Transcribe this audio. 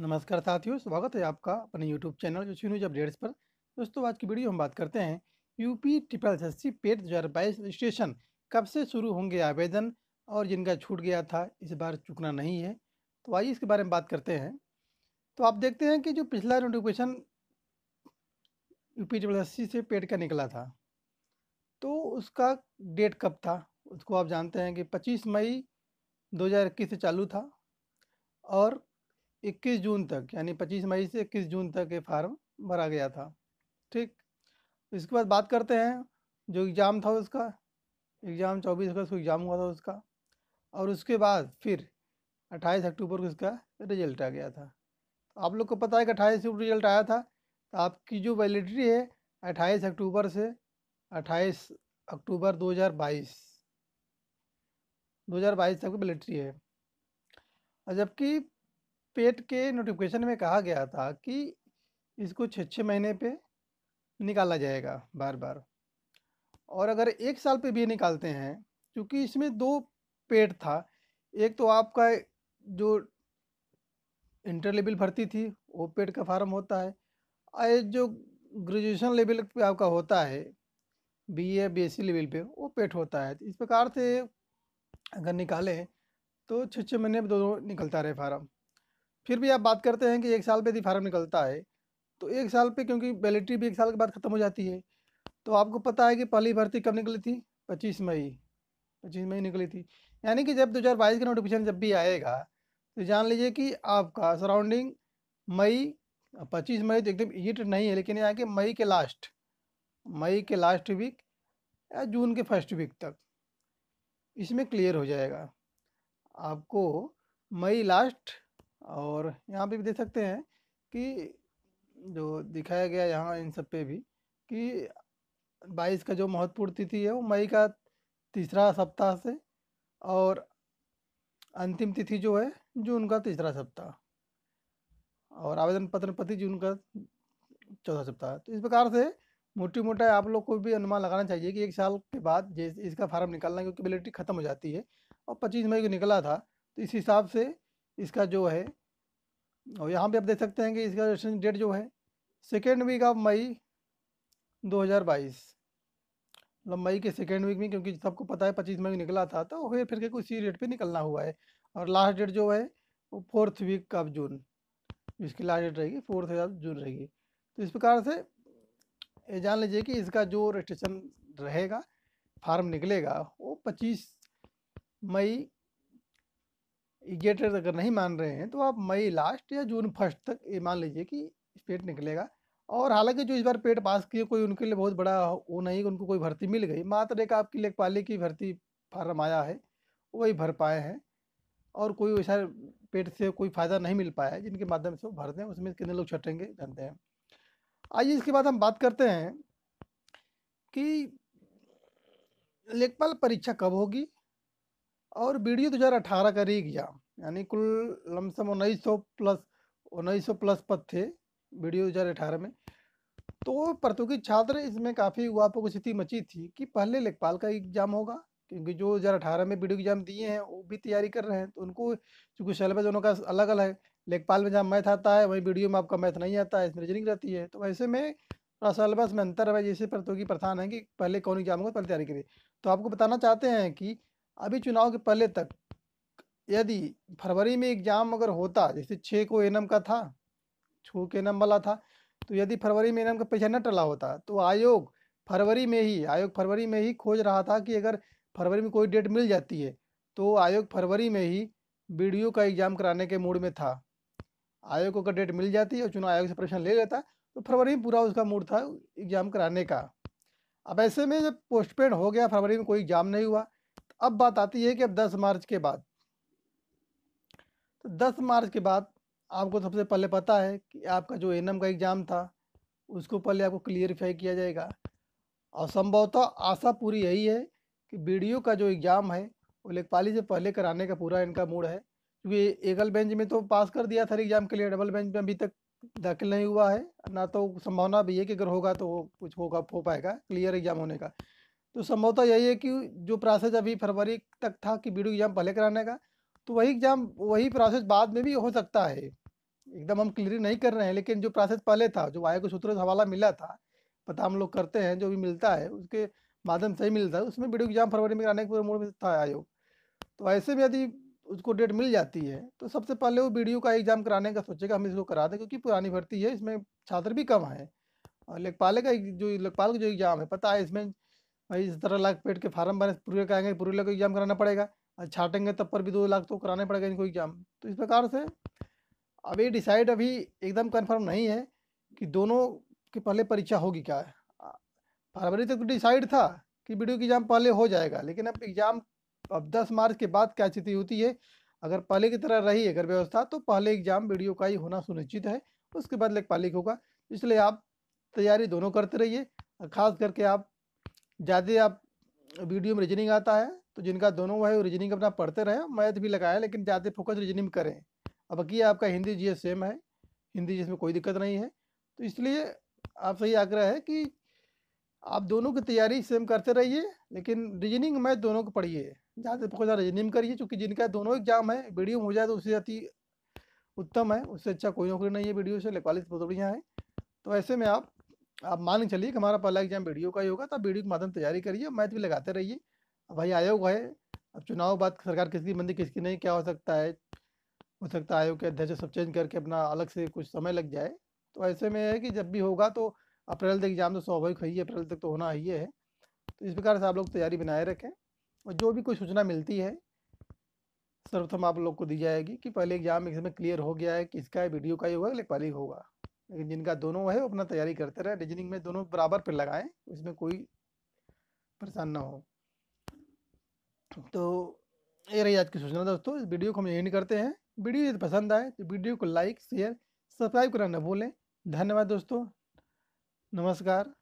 नमस्कार साथियों स्वागत है आपका अपने यूट्यूब चैनल जो न्यूज अपडेट्स पर दोस्तों आज की वीडियो हम बात करते हैं UP triple S S PET दो हज़ार बाईस रजिस्ट्रेशन कब से शुरू होंगे आवेदन और जिनका छूट गया था इस बार चुकना नहीं है तो आइए इसके बारे में बात करते हैं तो आप देखते हैं कि जो पिछला नोटिफिकेशन यूपी ट्रिपल एस से पेट का निकला था तो उसका डेट कब था उसको आप जानते हैं कि पच्चीस मई दो से चालू था और 21 जून तक यानी 25 मई से 21 जून तक ये फार्म भरा गया था ठीक इसके बाद बात करते हैं जो एग्ज़ाम था उसका एग्ज़ाम चौबीस अगस्त को एग्ज़ाम हुआ था उसका और उसके बाद फिर अट्ठाईस अक्टूबर को उसका रिजल्ट आ गया था तो आप लोग को पता है कि अट्ठाईस अक्टूबर रिजल्ट आया था तो आपकी जो वैलिडिटी है अट्ठाईस अक्टूबर से अट्ठाईस अक्टूबर हज़ार 2022 तक वैलिडिटी है और जबकि पेट के नोटिफिकेशन में कहा गया था कि इसको छः छः महीने पे निकाला जाएगा बार बार और अगर एक साल पे भी निकालते हैं क्योंकि इसमें दो पेट था एक तो आपका जो इंटर लेवल भर्ती थी वो पेट का फार्म होता है और जो ग्रेजुएशन लेवल पे आपका होता है बीए बीएससी लेवल पे वो पेट होता है तो इस प्रकार से अगर निकालें तो छः छः महीने में दोनों निकलता रहे फार्म फिर भी आप बात करते हैं कि एक साल पे यदि फार्म निकलता है तो एक साल पे क्योंकि वैलिडिटी भी एक साल के बाद ख़त्म हो जाती है तो आपको पता है कि पहली भर्ती कब निकली थी पच्चीस मई पच्चीस मई निकली थी यानी कि जब दो हज़ार बाईस का नोटिफिकेशन जब भी आएगा तो जान लीजिए कि आपका सराउंडिंग मई पच्चीस मई तो एकदम ईट नहीं है लेकिन यहाँ के मई के लास्ट मई के लास्ट वीक या जून के फर्स्ट वीक तक इसमें क्लियर हो जाएगा आपको मई लास्ट और यहाँ पे भी देख सकते हैं कि जो दिखाया गया यहाँ इन सब पे भी कि बाईस का जो महत्वपूर्ण तिथि है वो मई का तीसरा सप्ताह से और अंतिम तिथि जो है जून का तीसरा सप्ताह और आवेदन पत्र पति जून का चौथा सप्ताह तो इस प्रकार से मोटी मोटा आप लोग को भी अनुमान लगाना चाहिए कि एक साल के बाद जैसे इसका फार्म निकालना क्योंकि वैलिडिटी ख़त्म हो जाती है और पच्चीस मई को निकला था तो इस हिसाब से इसका जो है और यहाँ पे आप देख सकते हैं कि इसका रजिस्ट्रेशन डेट जो है सेकेंड वीक ऑफ मई 2022 मतलब मई के सेकेंड वीक में क्योंकि सबको पता है पच्चीस मई निकला था तो फिर फिर के इसी डेट पे निकलना हुआ है और लास्ट डेट जो है वो फोर्थ वीक ऑफ जून इसकी लास्ट डेट रहेगी फोर्थ ऑफ जून रहेगी तो इस प्रकार से ये जान लीजिए कि इसका जो रजिस्ट्रेशन रहेगा फार्म निकलेगा वो पच्चीस मई गेटर अगर नहीं मान रहे हैं तो आप मई लास्ट या जून फर्स्ट तक ये मान लीजिए कि पेट निकलेगा और हालांकि जो इस बार पेट पास किए कोई उनके लिए बहुत बड़ा वो नहीं उनको कोई भर्ती मिल गई मात्र एक आपकी लेखपाले की भर्ती फार्म आया है वही भर पाए हैं और कोई वैसा पेट से कोई फ़ायदा नहीं मिल पाया है जिनके माध्यम से वो भर दें उसमें कितने लोग छटेंगे जानते हैं आइए इसके बाद हम बात करते हैं कि लेखपाल परीक्षा कब होगी और वीडियो दो तो हज़ार अठारह का रह गया यानी कुल लमसम उन्नीस सौ प्लस उन्नीस सौ प्लस पद थे वीडियो दो हज़ार अठारह में तो प्रतियोगी छात्र इसमें काफ़ी वापक स्थिति मची थी कि पहले लेखपाल का एग्ज़ाम होगा क्योंकि जो हज़ार अठारह में वीडियो एग्ज़ाम दिए हैं वो भी तैयारी कर रहे हैं तो उनको चूँकि सिलेबस दोनों का अलग अलग है लेखपाल में जहाँ मैथ आता है वहीं वीडियो में आपका मैथ नहीं आता है इसमें रीजनिंग रहती है तो वैसे में थोड़ा सिलेबस में अंतर है जैसे प्रतियोगी प्रधान है कि पहले कौन एग्जाम होगा पहले तैयारी करिए तो आपको बताना चाहते हैं कि अभी चुनाव के पहले तक यदि फरवरी में एग्जाम अगर होता जैसे छः को एनम का था छः के एनम वाला था तो यदि फरवरी में एनम का पैसा न टला होता तो आयोग फरवरी में ही आयोग फरवरी में ही खोज रहा था कि अगर फरवरी में कोई डेट मिल जाती है तो आयोग फरवरी में ही बी का एग्ज़ाम कराने के मूड में था आयोग को अगर डेट मिल जाती और चुनाव आयोग से प्रश्न ले लेता तो फरवरी में पूरा उसका मूड था एग्ज़ाम कराने का अब ऐसे में जब पोस्टपेड हो गया फरवरी में कोई एग्ज़ाम नहीं हुआ अब बात आती है कि अब दस मार्च के बाद तो दस मार्च के बाद आपको सबसे पहले पता है कि आपका जो एनएम का एग्ज़ाम था उसको पहले आपको क्लियरिफाई किया जाएगा और संभवतः आशा पूरी यही है कि बी का जो एग्ज़ाम है वो लेखपाली से पहले कराने का पूरा इनका मूड है क्योंकि एकल बेंच में तो पास कर दिया था एग्ज़ाम के लिए डबल बेंच में अभी तक दाखिल नहीं हुआ है ना तो संभावना भी है कि अगर होगा तो कुछ होगा हो पाएगा क्लियर एग्ज़ाम होने का तो संभवतः यही है कि जो प्रोसेस अभी फरवरी तक था कि बी एग्ज़ाम पहले कराने का तो वही एग्ज़ाम वही प्रोसेस बाद में भी हो सकता है एकदम हम क्लियर नहीं कर रहे हैं लेकिन जो प्रोसेस पहले था जो आयोग सूत्रों से हवाला मिला था पता हम लोग करते हैं जो भी मिलता है उसके माध्यम से ही मिलता है उसमें वीडियो एग्ज़ाम फरवरी में कराने के पूरे मूड में था आयोग तो ऐसे में यदि उसको डेट मिल जाती है तो सबसे पहले वो वीडियो का एग्ज़ाम कराने का सोचेगा हम इसको करा दें क्योंकि पुरानी भर्ती है इसमें छात्र भी कम हैं और लेखपाले का जो लेखपाल का जो एग्ज़ाम है पता है इसमें भाई इस तरह लाख पेट के फार्म भरे पूरे कहेंगे पूरे लोग एग्जाम कराना पड़ेगा और छाटेंगे तब पर भी दो लाख तो कराना पड़ेगा इनको एग्जाम तो इस प्रकार से अभी डिसाइड अभी एकदम कन्फर्म नहीं है कि दोनों की पहले परीक्षा होगी क्या फरवरी तक तो डिसाइड था कि वीडियो की एग्ज़ाम पहले हो जाएगा लेकिन अब एग्ज़ाम अब दस मार्च के बाद क्या स्थिति होती है अगर पहले की तरह रही अगर व्यवस्था तो पहले एग्ज़ाम वीडियो का ही होना सुनिश्चित है उसके बाद लेख पालिक होगा इसलिए आप तैयारी दोनों करते रहिए खास करके आप ज़्यादा आप वीडियो में रीजनिंग आता है तो जिनका दोनों वो है वो रीजनिंग अपना पढ़ते रहें मैथ भी लगाए लेकिन ज़्यादा फोकस रीजनिंग करें अब बाकी आपका हिंदी जी सेम है हिंदी जिसमें कोई दिक्कत नहीं है तो इसलिए आपसे ये आग्रह है कि आप दोनों की तैयारी सेम करते रहिए लेकिन रीजनिंग मैथ दोनों को पढ़िए ज़्यादा फोकस रीजनिंग करिए चूँकि जिनका दोनों एग्जाम है वीडियो हो जाए तो उससे अति उत्तम है उससे अच्छा कोई नौकरी नहीं है वीडियो से क्वालिटी बहुत बढ़िया है तो ऐसे में आप आप मान के चलिए कि हमारा पहला एग्जाम वीडियो का ही होगा तो आप वीडियो के माध्यम से तैयारी करिए मैथ भी लगाते रहिए भाई आयोग है अब चुनाव बाद सरकार किसकी बंदी किसकी नहीं क्या हो सकता है हो सकता है आयोग के अध्यक्ष सब चेंज करके अपना अलग से कुछ समय लग जाए तो ऐसे में है कि जब भी होगा तो अप्रैल तक एग्जाम तो स्वाभाविक ही अप्रैल तक तो होना ही है तो इस प्रकार से आप लोग तैयारी बनाए रखें और जो भी कोई सूचना मिलती है सर्वप्रथम आप लोग को दी जाएगी कि पहले एग्जाम एक समय क्लियर हो गया है किसका है वीडियो का ही होगा पहले होगा लेकिन जिनका दोनों है वो अपना तैयारी करते रहे रीजनिंग में दोनों बराबर पर लगाएं इसमें कोई परेशान ना हो तो ये रही आज की सूचना दोस्तों इस वीडियो को हम एंड करते हैं वीडियो यदि पसंद आए तो वीडियो को लाइक शेयर सब्सक्राइब करना ना भूलें धन्यवाद दोस्तों नमस्कार